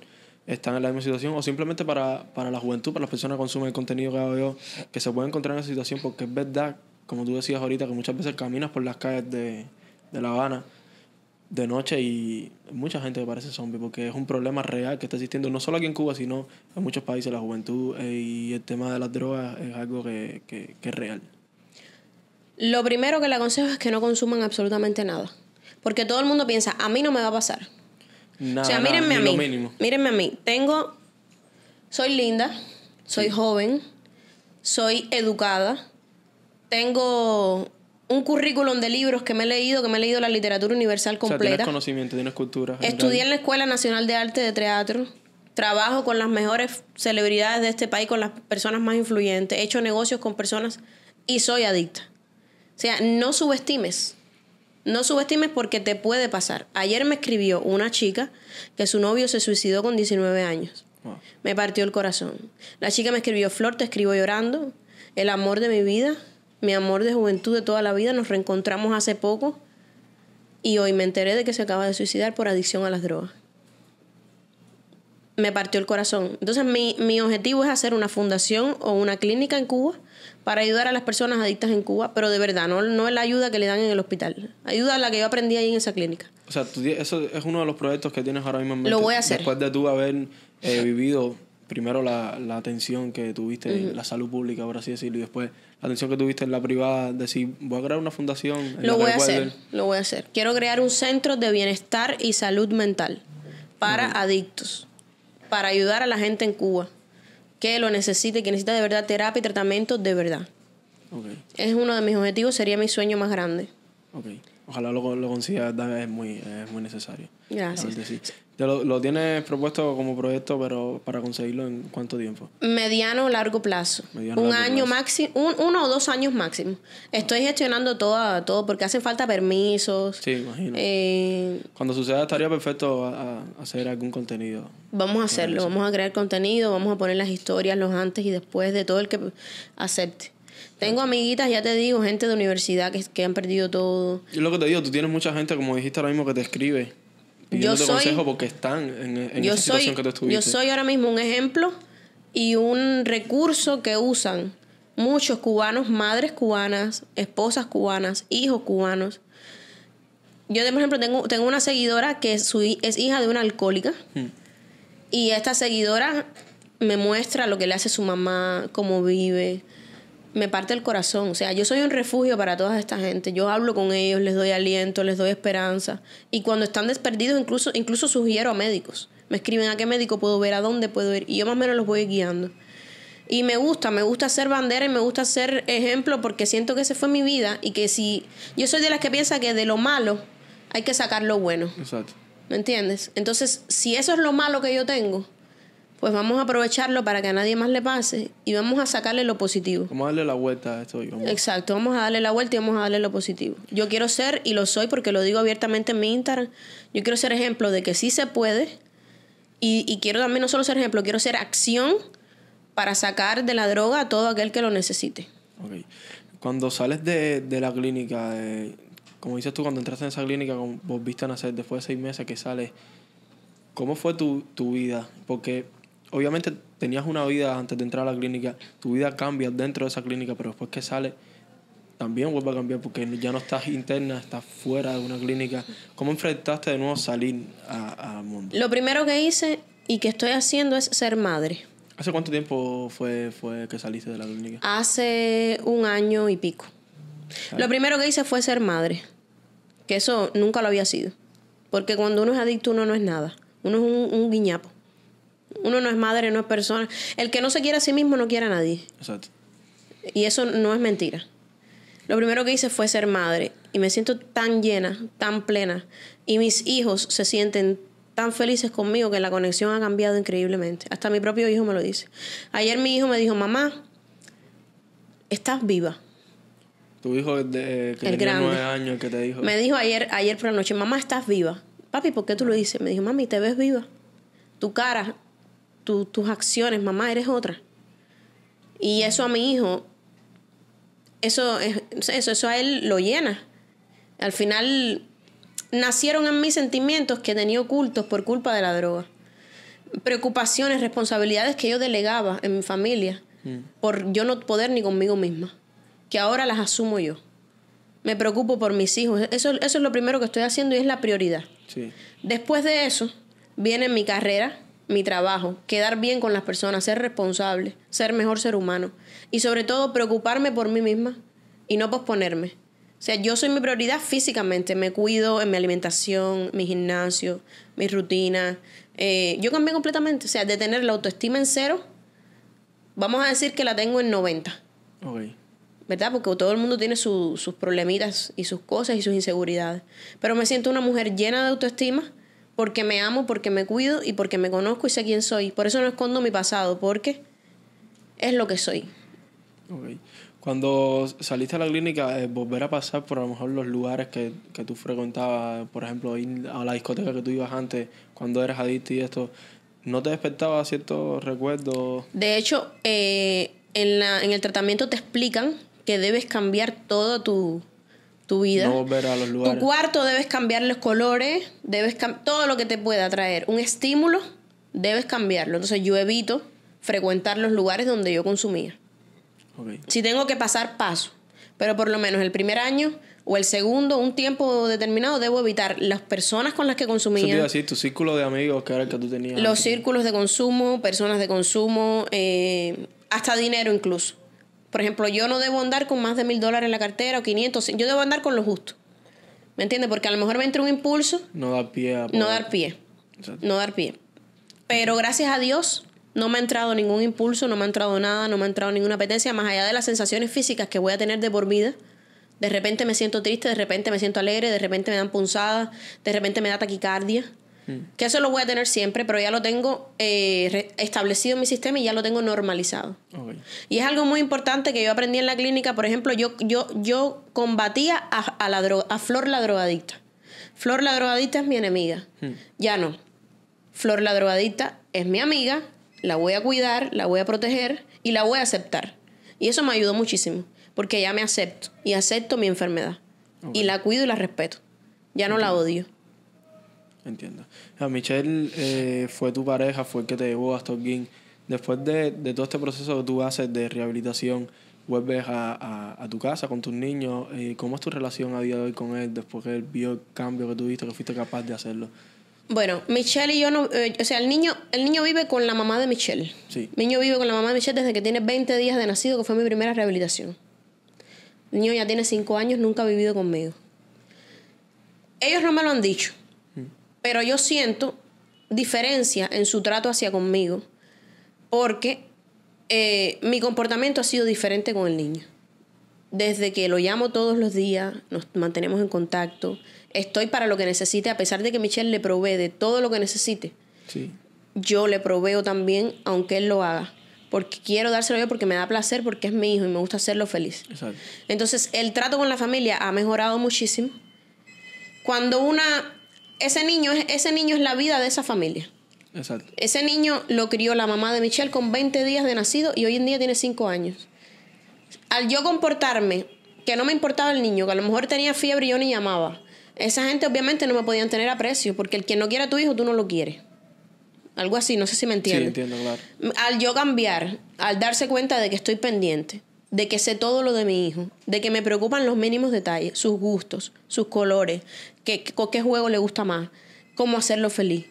están en la misma situación o simplemente para, la juventud, para las personas que consumen el contenido que hago yo, que se pueden encontrar en esa situación? Porque es verdad, como tú decías ahorita, que muchas veces caminas por las calles de, La Habana de noche y mucha gente que parece zombie porque es un problema real que está existiendo no solo aquí en Cuba sino en muchos países la juventud eh, y el tema de las drogas es algo que es real. Lo primero que le aconsejo es que no consuman absolutamente nada. Porque todo el mundo piensa, a mí no me va a pasar. o sea, mírenme a mí. Mírenme a mí. Tengo. Soy linda, soy joven, soy educada, tengo un currículum de libros que me he leído, que me he leído la literatura universal completa. O tienes conocimiento, tienes cultura. Estudié en la Escuela Nacional de Arte de Teatro. Trabajo con las mejores celebridades de este país, con las personas más influyentes. He hecho negocios con personas y soy adicta. O sea, no subestimes. No subestimes porque te puede pasar. Ayer me escribió una chica que su novio se suicidó con 19 años. Me partió el corazón. La chica me escribió, Flor, te escribo llorando. El amor de mi vida, mi amor de juventud de toda la vida, nos reencontramos hace poco y hoy me enteré de que se acaba de suicidar por adicción a las drogas. Me partió el corazón. Entonces mi objetivo es hacer una fundación o una clínica en Cuba para ayudar a las personas adictas en Cuba, pero de verdad, no, no es la ayuda que le dan en el hospital. Ayuda a la que yo aprendí ahí en esa clínica. O sea, eso es uno de los proyectos que tienes ahora mismo en mente. Lo voy a hacer. Después de tú haber eh, vivido primero la, atención que tuviste en la salud pública, por así decirlo, y después la atención que tuviste en la privada, decir, voy a crear una fundación. lo voy a hacer, lo voy a hacer. Quiero crear un centro de bienestar y salud mental para adictos, para ayudar a la gente en Cuba que lo necesite, que necesita de verdad terapia y tratamiento de verdad. Okay. Es uno de mis objetivos, sería mi sueño más grande. Okay. Ojalá lo, lo es muy, es muy necesario. Gracias ya lo, lo, tienes propuesto como proyecto, pero para conseguirlo en cuánto tiempo? Mediano o largo plazo. un año máximo, uno o dos años máximo. Estoy gestionando todo, todo porque hacen falta permisos. Sí, imagino. Eh, Cuando suceda estaría perfecto hacer algún contenido. Vamos a hacerlo, vamos a crear contenido, vamos a poner las historias, los antes y después de todo el que acepte. Tengo amiguitas, ya te digo, gente de universidad que, han perdido todo. yo lo que te digo, tú tienes mucha gente, como dijiste ahora mismo, que te escribe yo soy, porque están en, que Yo soy ahora mismo un ejemplo y un recurso que usan muchos cubanos, madres cubanas, esposas cubanas, hijos cubanos. Yo, por ejemplo, tengo, tengo una seguidora que es, hija de una alcohólica. Hmm. Y esta seguidora me muestra lo que le hace su mamá, cómo vive, me parte el corazón. O sea, yo soy un refugio para toda esta gente. Yo hablo con ellos, les doy aliento, les doy esperanza. Y cuando están desperdidos, incluso, incluso sugiero a médicos. Me escriben a qué médico puedo ver, a dónde puedo ir. Y yo más o menos los voy guiando. Y me gusta, me gusta ser bandera y me gusta ser ejemplo porque siento que esa fue mi vida y que si yo soy de las que piensa que de lo malo hay que sacar lo bueno. Exacto. ¿Me entiendes? Entonces, si eso es lo malo que yo tengo, pues vamos a aprovecharlo para que a nadie más le pase y vamos a sacarle lo positivo. Vamos a darle la vuelta a esto. Exacto, vamos a darle la vuelta y vamos a darle lo positivo. Yo quiero ser, y lo soy porque lo digo abiertamente en mi Instagram, yo quiero ser ejemplo de que sí se puede y, quiero también no solo ser ejemplo, quiero ser acción para sacar de la droga a todo aquel que lo necesite. Cuando sales de, la clínica, como dices tú, cuando entraste en esa clínica, vos viste nacer después de seis meses que sales, ¿cómo fue tu, tu vida? Porque obviamente tenías una vida antes de entrar a la clínica, tu vida cambia dentro de esa clínica, pero después que sales también vuelve a cambiar porque ya no estás interna, estás fuera de una clínica. ¿Cómo enfrentaste de nuevo salir al mundo? Lo primero que hice y que estoy haciendo es ser madre. ¿Hace cuánto tiempo fue, que saliste de la clínica? Hace un año y pico. Lo primero que hice fue ser madre, que eso nunca lo había sido. Porque cuando uno es adicto uno no es nada, uno es un guiñapo. Uno no es madre, no es persona. El que no se quiere a sí mismo no quiere a nadie. Exacto. Y eso no es mentira. Lo primero que hice fue ser madre y me siento tan llena, tan plena. Y mis hijos se sienten tan felices conmigo que la conexión ha cambiado increíblemente. Hasta mi propio hijo me lo dice. Ayer mi hijo me dijo, mamá, estás viva. Tu hijo de, que nueve años que te dijo. Me dijo ayer, ayer por la noche, mamá, estás viva. Papi, ¿por qué tú lo dices? Me dijo, mami, te ves viva. Tu cara tus acciones, mamá, eres otra. Y eso a mi hijo, eso, eso, eso a él lo llena. Al final nacieron en mí sentimientos que tenía ocultos por culpa de la droga. Preocupaciones, responsabilidades que yo delegaba en mi familia mm. por yo no poder ni conmigo misma, que ahora las asumo yo. Me preocupo por mis hijos. Eso, eso es lo primero que estoy haciendo y es la prioridad. Después de eso, viene mi carrera, mi trabajo, quedar bien con las personas, ser responsable, ser mejor ser humano y sobre todo preocuparme por mí misma y no posponerme. O sea, yo soy mi prioridad físicamente, me cuido en mi alimentación, mi gimnasio, mi rutina. Eh, yo cambié completamente, o sea, de tener la autoestima en cero, vamos a decir que la tengo en 90. ¿Verdad? Porque todo el mundo tiene sus problemitas y sus cosas y sus inseguridades. Pero me siento una mujer llena de autoestima porque me amo, porque me cuido y porque me conozco y sé quién soy. Por eso no escondo mi pasado, porque es lo que soy. Cuando saliste a la clínica, eh, volver a pasar por a lo mejor los lugares que, que tú frecuentabas, por ejemplo, a la discoteca que tú ibas antes, cuando eras adicto y esto, ¿no te despertaba ciertos recuerdos? De hecho, eh, en, la, en el tratamiento te explican que debes cambiar todo tu, tu vida. Tu cuarto debes cambiar los colores, debes todo lo que te pueda traer un estímulo, debes cambiarlo. Entonces yo evito frecuentar los lugares donde yo consumía. Si tengo que pasar paso, pero por lo menos el primer año o el segundo, un tiempo determinado, debo evitar las personas con las que consumía. Eso tu círculo de amigos, que era que tú tenías. Los círculos de consumo, personas de consumo, eh, hasta dinero incluso. Por ejemplo, yo no debo andar con más de mil dólares en la cartera o 500. Yo debo andar con lo justo. ¿Me entiendes? Porque a lo mejor me entra un impulso. No dar pie. A no dar pie. No dar pie. Pero gracias a Dios no me ha entrado ningún impulso, no me ha entrado nada, no me ha entrado ninguna apetencia, más allá de las sensaciones físicas que voy a tener de por vida. De repente me siento triste, de repente me siento alegre, de repente me dan punzadas, de repente me da taquicardia. Mm. Que eso lo voy a tener siempre, pero ya lo tengo eh, establecido en mi sistema y ya lo tengo normalizado. Y es algo muy importante que yo aprendí en la clínica. Por ejemplo, yo, yo, combatía a, la a Flor la drogadicta. Flor la drogadicta es mi enemiga. Mm. Ya no. Flor la drogadicta es mi amiga, la voy a cuidar, la voy a proteger y la voy a aceptar. Y eso me ayudó muchísimo, porque ya me acepto y acepto mi enfermedad. Y la cuido y la respeto. Ya no la odio. Entiendo. Ah, Michelle eh, fue tu pareja, fue el que te llevó a Stockgin. Después de, todo este proceso que tú haces de rehabilitación, vuelves a, a, tu casa con tus niños. Eh, ¿Cómo es tu relación a día de hoy con él después que él vio el cambio que tuviste, que fuiste capaz de hacerlo? Bueno, Michelle y yo no, eh, o sea, el niño, el niño vive con la mamá de Michelle. Sí. El niño vive con la mamá de Michelle desde que tiene 20 días de nacido, que fue mi primera rehabilitación. El niño ya tiene 5 años, nunca ha vivido conmigo. Ellos no me lo han dicho pero yo siento diferencia en su trato hacia conmigo, porque eh, mi comportamiento ha sido diferente con el niño. Desde que lo llamo todos los días, nos mantenemos en contacto, estoy para lo que necesite, a pesar de que Michelle le provee de todo lo que necesite. Sí. Yo le proveo también, aunque él lo haga porque quiero dárselo yo porque me da placer, porque es mi hijo y me gusta hacerlo feliz. Exacto. Entonces, el trato con la familia ha mejorado muchísimo. Cuando una ese niño, ese niño es la vida de esa familia. Exacto. Ese niño lo crió la mamá de Michelle con 20 días de nacido y hoy en día tiene 5 años. Al yo comportarme, que no me importaba el niño, que a lo mejor tenía fiebre y yo ni llamaba, esa gente obviamente no me podían tener a precio, porque el que no quiera a tu hijo, tú no lo quieres. Algo así, no sé si me entiendes. Sí, entiendo, claro. Al yo cambiar, al darse cuenta de que estoy pendiente, de que sé todo lo de mi hijo, de que me preocupan los mínimos detalles, sus gustos, sus colores, ¿Qué, qué juego le gusta más? ¿Cómo hacerlo feliz?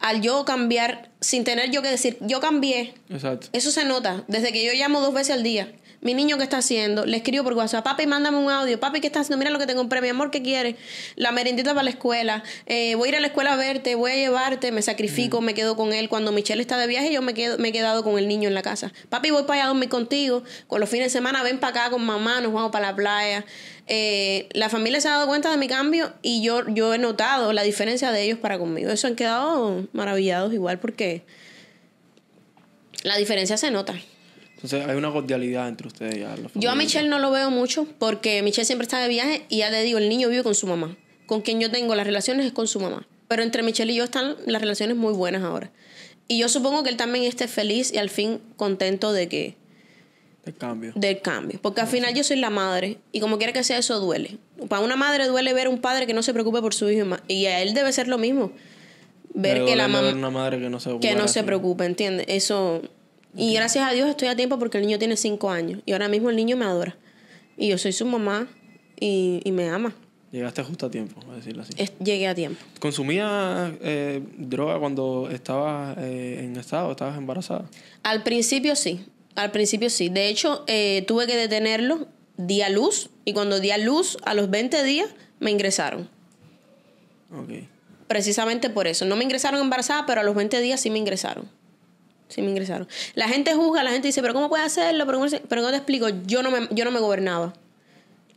Al yo cambiar, sin tener yo que decir, yo cambié. Exacto. Eso se nota. Desde que yo llamo dos veces al día mi niño qué está haciendo, le escribo por WhatsApp, papi, mándame un audio, papi, ¿qué está haciendo? Mira lo que te compré, mi amor, ¿qué quieres? La merendita para la escuela, eh, voy a ir a la escuela a verte, voy a llevarte, me sacrifico, mm. me quedo con él. Cuando Michelle está de viaje, yo me, quedo, me he quedado con el niño en la casa. Papi, voy para allá a dormir contigo, con los fines de semana ven para acá con mamá, nos vamos para la playa. Eh, la familia se ha dado cuenta de mi cambio y yo, yo he notado la diferencia de ellos para conmigo. Eso han quedado maravillados igual porque la diferencia se nota. Entonces hay una cordialidad entre ustedes ya. Yo a Michelle no lo veo mucho porque Michelle siempre está de viaje y ya te digo, el niño vive con su mamá. Con quien yo tengo las relaciones es con su mamá. Pero entre Michelle y yo están las relaciones muy buenas ahora. Y yo supongo que él también esté feliz y al fin contento de que... Del cambio. Del cambio. Porque al final yo soy la madre y como quiera que sea eso duele. Para una madre duele ver a un padre que no se preocupe por su hijo. Y a él debe ser lo mismo. Ver que la una madre que no se preocupe. Que no se preocupe, ¿entiendes? Eso y gracias a Dios estoy a tiempo porque el niño tiene cinco años. Y ahora mismo el niño me adora. Y yo soy su mamá y, me ama. Llegaste justo a tiempo, a decirlo así. llegué a tiempo. ¿Consumías eh, droga cuando estabas eh, en estado, estabas embarazada? Al principio sí, al principio sí. De hecho, eh, tuve que detenerlo, di a luz, y cuando di a luz, a los 20 días, me ingresaron. Precisamente por eso. No me ingresaron embarazada, pero a los 20 días sí me ingresaron. Sí me ingresaron. La gente juzga, la gente dice, pero ¿cómo puede hacerlo? Pero, no te explico, yo no me, yo no me gobernaba.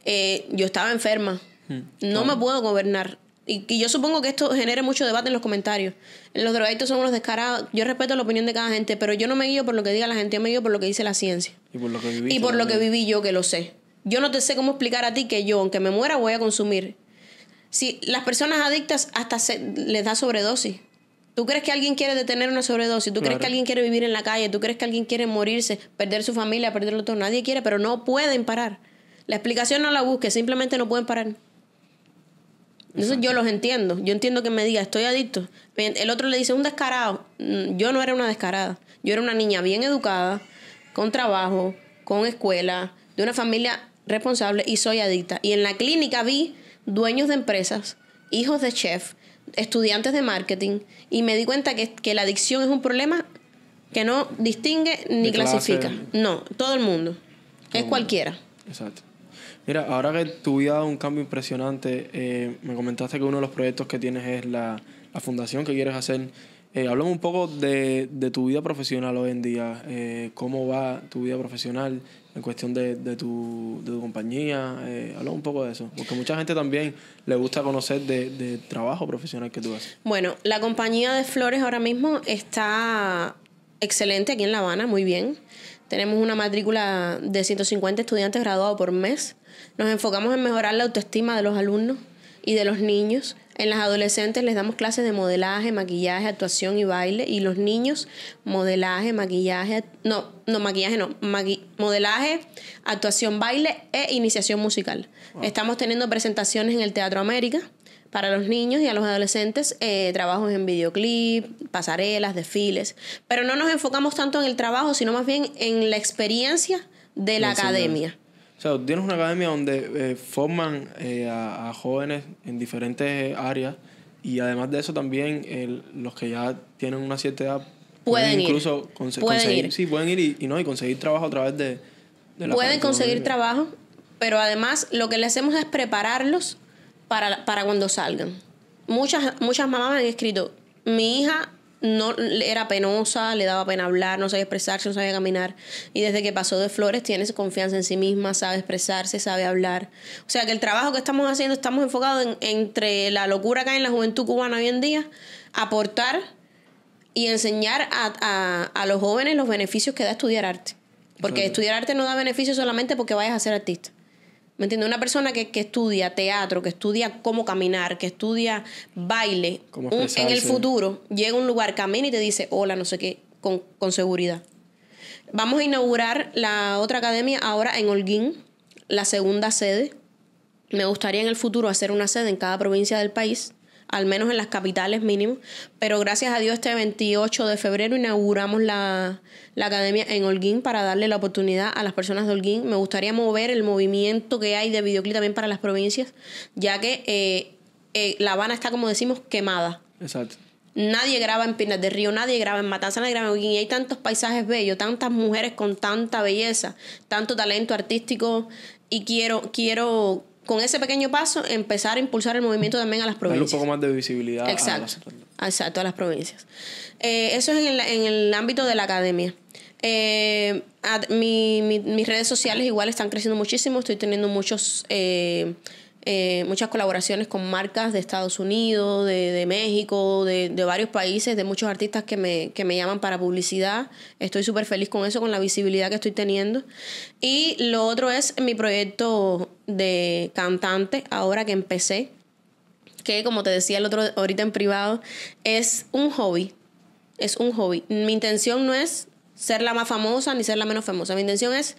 Eh, yo estaba enferma. Hmm. No me puedo gobernar. Y, yo supongo que esto genere mucho debate en los comentarios. Los drogadictos son unos descarados. Yo respeto la opinión de cada gente, pero yo no me guío por lo que diga la gente, yo me guío por lo que dice la ciencia. Y por lo que viví. Y por lo que viví yo que lo sé. Yo no te sé cómo explicar a ti que yo, aunque me muera, voy a consumir. Si las personas adictas hasta se, les da sobredosis. ¿Tú crees que alguien quiere detener una sobredosis? ¿Tú crees que alguien quiere vivir en la calle? ¿Tú crees que alguien quiere morirse, perder su familia, perderlo todo? Nadie quiere, pero no pueden parar. La explicación no la busques, simplemente no pueden parar. Entonces yo los entiendo. Yo entiendo que me diga, estoy adicto. El otro le dice, un descarado. Mm, yo no era una descarada. Yo era una niña bien educada, con trabajo, con escuela, de una familia responsable y soy adicta. Y en la clínica vi dueños de empresas, hijos de chef, estudiantes de marketing y me di cuenta que, la adicción es un problema que no distingue ni clasifica. No, todo el mundo. es cualquiera. Exacto. Mira, ahora que tu vida ha un cambio impresionante, eh, me comentaste que uno de los proyectos que tienes es la, fundación que quieres hacer. Eh, hablamos un poco de, tu vida profesional hoy en día, eh, cómo va tu vida profesional, en cuestión de, de, tu, de tu compañía. Eh, habla un poco de eso, porque mucha gente también le gusta conocer de, de trabajo profesional que tú haces. Bueno, la compañía de flores ahora mismo está excelente aquí en La Habana, muy bien. Tenemos una matrícula de 150 estudiantes graduados por mes. Nos enfocamos en mejorar la autoestima de los alumnos y de los niños. En las adolescentes les damos clases de modelaje, maquillaje, actuación y baile. Y los niños, modelaje, maquillaje, no, no, maquillaje no, modelaje, actuación, baile e iniciación musical. Estamos teniendo presentaciones en el Teatro América para los niños y a los adolescentes, eh, trabajos en videoclip, pasarelas, desfiles. Pero no nos enfocamos tanto en el trabajo, sino más bien en la experiencia de la academia. O sea, tienes una academia donde eh, forman eh, a, jóvenes en diferentes áreas y además de eso también eh, los que ya tienen una cierta edad pueden, incluso conseguir, ir. pueden ir y, no y conseguir trabajo a través de, de la pueden conseguir trabajo, pero además lo que le hacemos es prepararlos para, cuando salgan. Muchas muchas mamás me han escrito, mi hija no era penosa, le daba pena hablar, no sabía expresarse, no sabía caminar. Y desde que pasó de Flores tiene confianza en sí misma, sabe expresarse, sabe hablar. O sea que el trabajo que estamos haciendo estamos enfocados en, entre la locura que hay en la juventud cubana hoy en día, aportar y enseñar a, a, a los jóvenes los beneficios que da estudiar arte. Porque estudiar arte no da beneficios solamente porque vayas a ser artista. ¿Me entiendes? Una persona que, estudia teatro, que estudia cómo caminar, que estudia baile, en el futuro llega a un lugar, camina y te dice, hola, no sé qué, con seguridad. Vamos a inaugurar la otra academia ahora en Holguín, la segunda sede. Me gustaría en el futuro hacer una sede en cada provincia del país al menos en las capitales mínimo. Pero gracias a Dios este 28 de febrero inauguramos la, academia en Holguín para darle la oportunidad a las personas de Holguín. Me gustaría mover el movimiento que hay de videoclip también para las provincias, ya que eh, eh, La Habana está, como decimos, quemada. Exacto. Nadie graba en Pinas de Río, nadie graba en Matanzas, nadie graba en Holguín. Y hay tantos paisajes bellos, tantas mujeres con tanta belleza, tanto talento artístico. Y quiero, quiero con ese pequeño paso, empezar a impulsar el movimiento también a las provincias. Darle un poco más de visibilidad. Exacto. A las, exacto, a las provincias. Eh, eso es en el, ámbito de la academia. Eh, mis redes sociales igual están creciendo muchísimo, estoy teniendo muchos... Eh, eh, muchas colaboraciones con marcas de Estados Unidos, de, México, de, varios países, de muchos artistas que me, que me llaman para publicidad. Estoy súper feliz con eso, con la visibilidad que estoy teniendo. Y lo otro es mi proyecto de cantante, ahora que empecé, que como te decía el otro ahorita en privado, es un hobby. Es un hobby. Mi intención no es ser la más famosa ni ser la menos famosa. Mi intención es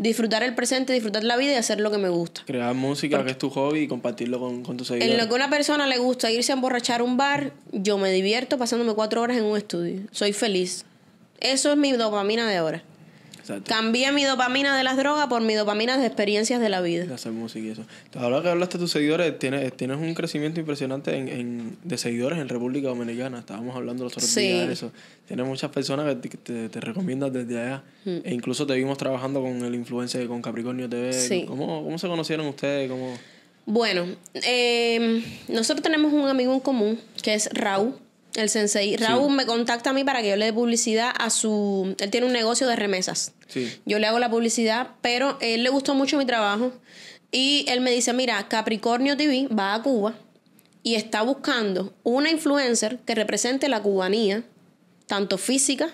disfrutar el presente, disfrutar la vida y hacer lo que me gusta. Crear música, que es tu hobby, y compartirlo con, con tus seguidores. En lo que a una persona le gusta irse a emborrachar a un bar, yo me divierto pasándome cuatro horas en un estudio. Soy feliz. Eso es mi dopamina de ahora. Cambié mi dopamina de las drogas por mi dopamina de experiencias de la vida. De música y eso. Ahora que hablaste de tus seguidores, tienes, tienes un crecimiento impresionante de seguidores en República Dominicana. Estábamos hablando los otros días de eso. Tienes muchas personas que te, recomiendan desde allá. Mm. E incluso te vimos trabajando con el influencer, con Capricornio TV. ¿Cómo, se conocieron ustedes? Bueno, em, nosotros tenemos un amigo en común que es Raúl. El sensei. Raúl me contacta a mí para que yo le dé publicidad a su... Él tiene un negocio de remesas. Yo le hago la publicidad, pero él le gustó mucho mi trabajo. Y él me dice, mira, Capricornio TV va a Cuba y está buscando una influencer que represente la cubanía, tanto física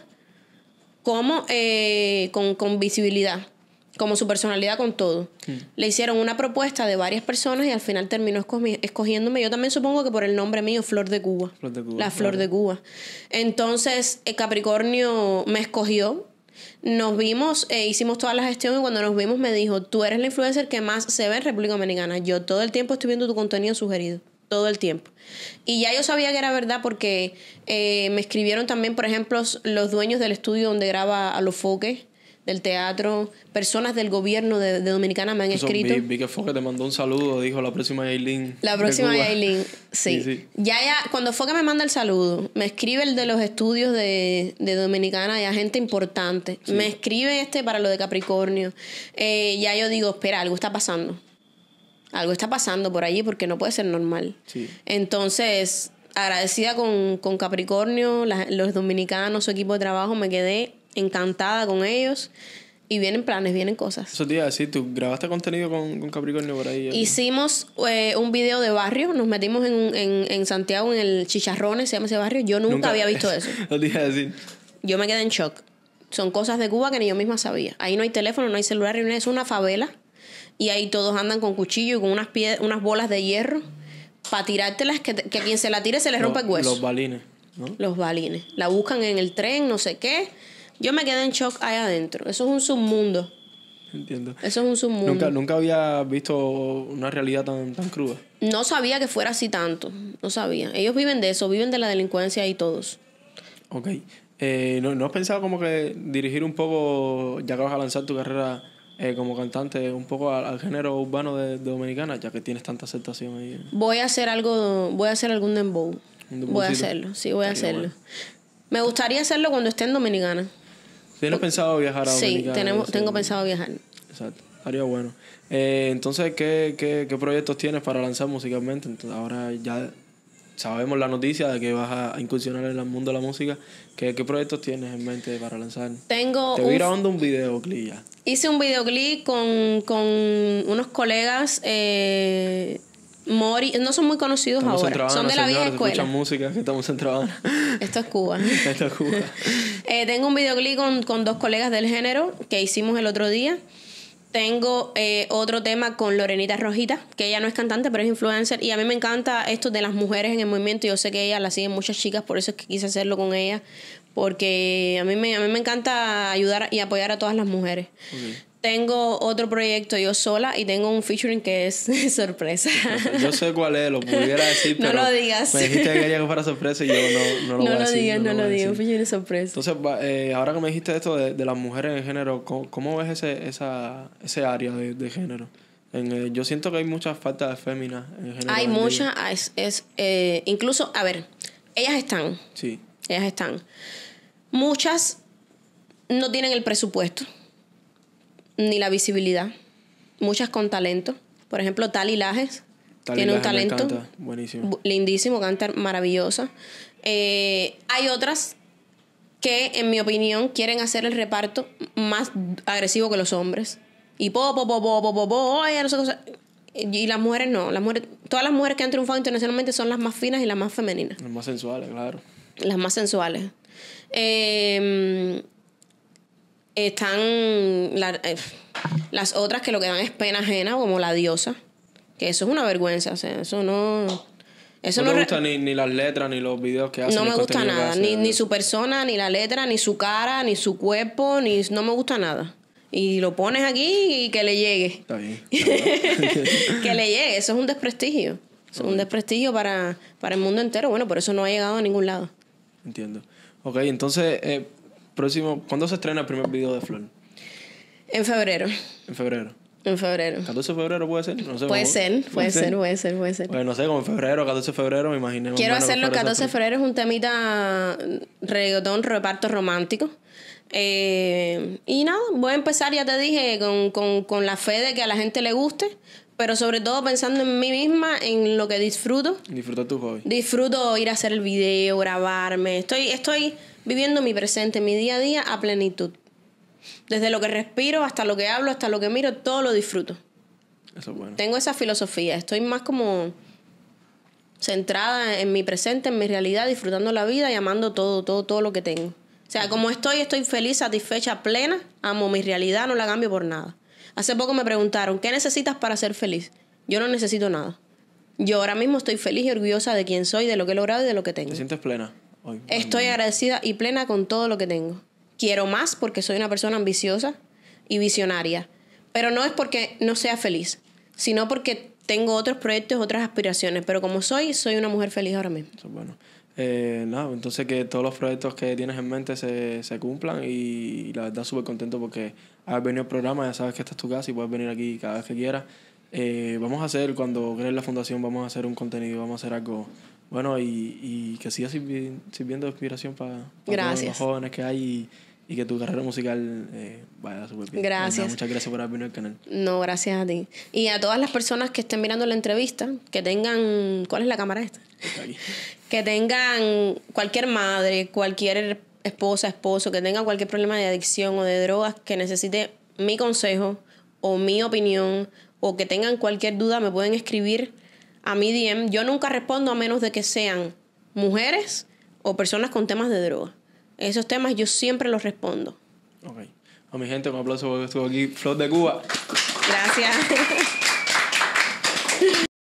como eh, con, con visibilidad como su personalidad con todo. Hmm. Le hicieron una propuesta de varias personas y al final terminó escogiéndome. Yo también supongo que por el nombre mío, Flor de Cuba. la Flor de Cuba. Entonces, el eh, Capricornio me escogió. Nos vimos, eh, hicimos toda la gestión y cuando nos vimos me dijo, tú eres la influencer que más se ve en República Dominicana. Yo todo el tiempo estoy viendo tu contenido sugerido todo el tiempo. Y ya yo sabía que era verdad porque eh, me escribieron también, por ejemplo, los dueños del estudio donde graba a los foques del teatro, personas del gobierno de, Dominicana me han escrito. Vi, vi, que Foque te mandó un saludo, dijo la próxima Yailin. La próxima Yailin, sí. Ya, ya, cuando Foque me manda el saludo, me escribe el de los estudios de, de Dominicana, ya gente importante. Me escribe este para lo de Capricornio. Eh, ya yo digo, espera, algo está pasando. Algo está pasando por allí porque no puede ser normal. Entonces, agradecida con, Capricornio, los dominicanos, su equipo de trabajo, me quedé encantada con ellos. Y vienen planes, vienen cosas. Eso a decir... tú grabaste contenido con, Capricornio por ahí. Hicimos eh, un video de barrio, nos metimos en, en, en, Santiago, en el Chicharrones, se llama ese barrio. Yo nunca, había visto eso. Yo me quedé en shock. Son cosas de Cuba que ni yo misma sabía. Ahí no hay teléfono, no hay celular, es una favela. Y ahí todos andan con cuchillo y con unas, pie, unas bolas de hierro para tirártelas, que, que quien se la tire se le rompe el hueso. Los balines, ¿no? Los balines. La buscan en el tren, no sé qué yo me quedé en shock ahí adentro. Eso es un submundo. Entiendo. Eso es un submundo. Nunca, había visto una realidad tan, cruda. No sabía que fuera así tanto. No sabía. Ellos viven de eso, viven de la delincuencia y todos. Ok. Eh, ¿no, ¿no, has pensado como que dirigir un poco, ya que vas a lanzar tu carrera eh, como cantante, un poco al, género urbano de, Dominicana, ya que tienes tanta aceptación ahí? Voy a hacer algo, voy a hacer algún dembow. Voy a hacerlo, sí, voy a hacerlo. Me gustaría hacerlo cuando esté en Dominicana. ¿Tienes pues, pensado viajar a Sí, tenemos, tengo pensado viajar. Exacto. Estaría bueno. Eh, entonces, ¿qué, ¿qué, qué, proyectos tienes para lanzar musicalmente? Entonces, ahora ya sabemos la noticia de que vas a incursionar en el mundo de la música. ¿Qué, proyectos tienes en mente para lanzar? Tengo. Te voy grabando un videoclip ya. Hice un videoclip con, con unos colegas eh, Mori, no son muy conocidos ahora. son de la vieja escuela. música estamos en Esto es Cuba. Esto es Cuba. Eh, tengo un videoclip con, dos colegas del género que hicimos el otro día. Tengo eh, otro tema con Lorenita Rojita, que ella no es cantante, pero es influencer. Y a mí me encanta esto de las mujeres en el movimiento. Yo sé que ella la siguen muchas chicas, por eso es que quise hacerlo con ella, porque a mí me, a mí me encanta ayudar y apoyar a todas las mujeres. Tengo otro proyecto yo sola y tengo un featuring que es sorpresa. Yo sé cuál es, lo pudiera decir, pero. No lo digas. Me dijiste que quería que fuera sorpresa y yo no, no lo voy a decir, no, lo digas, no lo digas, un featuring sorpresa. Entonces, eh, ahora que me dijiste esto de, de las mujeres en género, ¿cómo, ves ese, esa, ese área de, de género? En, eh, yo siento que hay mucha falta de féminas en género. Hay muchas, es, es eh, incluso, a ver, ellas están. Sí. Ellas están. Muchas no tienen el presupuesto ni la visibilidad. Muchas con talento. Por ejemplo, Tali Lajes tiene un talento lindísimo, canta maravillosa. Eh, hay otras que, en mi opinión, quieren hacer el reparto más agresivo que los hombres. Y po, po, po, po, po, po, Y las mujeres no. Las mujeres, todas las mujeres que han triunfado internacionalmente son las más finas y las más femeninas. Las más sensuales, claro. Las más sensuales. Em, están eh, las otras que lo que dan es pena ajena, como la diosa. Que eso es una vergüenza, sea, eso no... Eso no, me gusta ni, las letras, ni los videos que hacen. No me gusta nada, ni, ni, su persona, ni la letra, ni su cara, ni su cuerpo, ni no me gusta nada. Y lo pones aquí y que le llegue. que le llegue, eso es un desprestigio. Es un desprestigio para, para el mundo entero. Bueno, por eso no ha llegado a ningún lado. Entiendo. Ok, entonces, eh, próximo, ¿cuándo se estrena el primer video de Flor? En febrero. En febrero. En febrero. 14 de febrero puede ser, no sé. Puede ser, puede ser, puede ser, puede Pues no sé, como en febrero, 14 de febrero, me imaginé. Quiero hacerlo el 14 de febrero, es un temita mm, reggaetón, reparto romántico. Eh, y nada, voy a empezar, ya te dije, con, con, con la fe de que a la gente le guste pero sobre todo pensando en mí misma, en lo que disfruto. Disfruto tu hobby. Disfruto ir a hacer el video, grabarme. Estoy, estoy viviendo mi presente, mi día a día a plenitud. Desde lo que respiro hasta lo que hablo, hasta lo que miro, todo lo disfruto. Eso es bueno. Tengo esa filosofía. Estoy más como centrada en mi presente, en mi realidad, disfrutando la vida y amando todo, todo, todo lo que tengo. O sea, como estoy, estoy feliz, satisfecha, plena, amo mi realidad, no la cambio por nada. Hace poco me preguntaron, ¿qué necesitas para ser feliz? Yo no necesito nada. Yo ahora mismo estoy feliz y orgullosa de quién soy, de lo que he logrado y de lo que tengo. ¿Te sientes plena? Hoy, estoy agradecida y plena con todo lo que tengo. Quiero más porque soy una persona ambiciosa y visionaria. Pero no es porque no sea feliz, sino porque tengo otros proyectos, otras aspiraciones. Pero como soy, soy una mujer feliz ahora mismo. bueno. Eh, entonces que todos los proyectos que tienes en mente se, se cumplan y, la verdad súper contento porque has venido al programa, ya sabes que esta es tu casa y puedes venir aquí cada vez que quieras. Eh, vamos a hacer, cuando crees la fundación, vamos a hacer un contenido, vamos a hacer algo bueno y, que siga sirviendo de inspiración para, los jóvenes que hay y, que tu carrera musical eh, vaya súper bien. Gracias. muchas gracias por haber venido al canal. No, gracias a ti. Y a todas las personas que estén mirando la entrevista, que tengan... ¿Cuál es la cámara esta? que tengan cualquier madre, cualquier esposa, esposo, que tengan cualquier problema de adicción o de drogas, que necesite mi consejo o mi opinión o que tengan cualquier duda, me pueden escribir a mi DM. Yo nunca respondo a menos de que sean mujeres o personas con temas de drogas Esos temas yo siempre los respondo. Ok. A mi gente, un aplauso porque estuvo aquí. Flor de Cuba. Gracias.